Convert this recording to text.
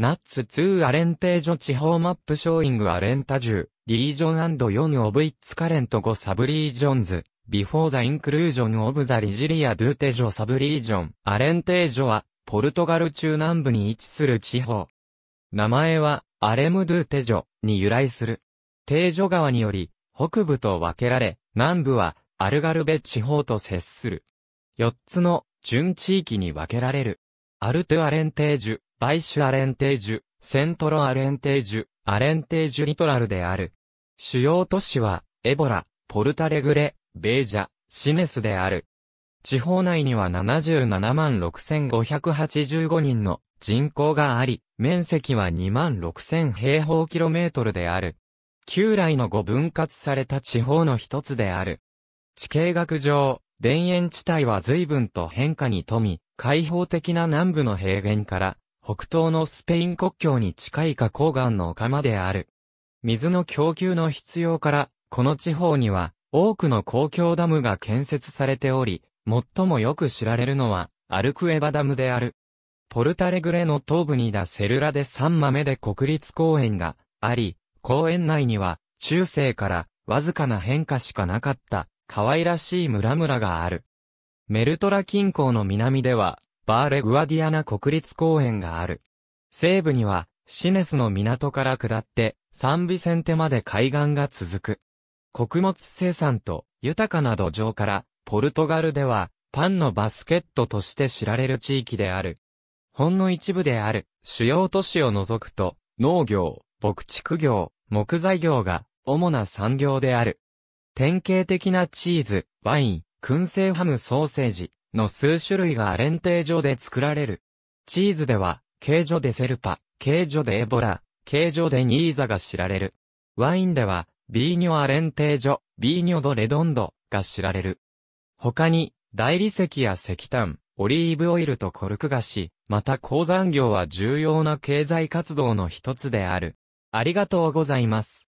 ナッツ2アレンテージョ地方マップショーイングアレンタジュ、リージョン &4 オブイッツカレント5サブリージョンズ、ビフォーザインクルージョンオブザリジリアドゥテジョサブリージョン。アレンテージョは、ポルトガル中南部に位置する地方。名前は、アレムドゥテジョに由来する。テージョ川により、北部と分けられ、南部は、アルガルベ地方と接する。4つの、準地域に分けられる。アルトゥアレンテージュ、バイシュアレンテージュ、セントロアレンテージュ、アレンテージュリトラルである。主要都市は、エボラ、ポルタレグレ、ベージャ、シネスである。地方内には77万6585人の人口があり、面積は2万6000平方キロメートルである。旧来の5分割された地方の一つである。地形学上、田園地帯は随分と変化に富み、開放的な南部の平原から北東のスペイン国境に近い花崗岩のまである。水の供給の必要から、この地方には多くの公共ダムが建設されており、最もよく知られるのはアルクエバダムである。ポルタレグレの東部にたセルラで三豆で国立公園があり、公園内には中世からわずかな変化しかなかった可愛らしい村々がある。メルトラ近郊の南ではバーレグアディアナ国立公園がある。西部には、シネスの港から下って、サンビセンテまで海岸が続く。穀物生産と豊かな土壌から、ポルトガルでは、パンのバスケットとして知られる地域である。ほんの一部である主要都市を除くと、農業、牧畜業、木材業が主な産業である。典型的なチーズ、ワイン、燻製ハムソーセージ、の数種類がアレンテージョで作られる。チーズでは、ケージョでセルパ、ケージョでエボラ、ケージョでニーザが知られる。ワインでは、ビーニョアレンテージョ、ビーニョドレドンドが知られる。他に、大理石や石炭、オリーブオイルとコルク菓子、また鉱山業は重要な経済活動の一つである。ありがとうございます。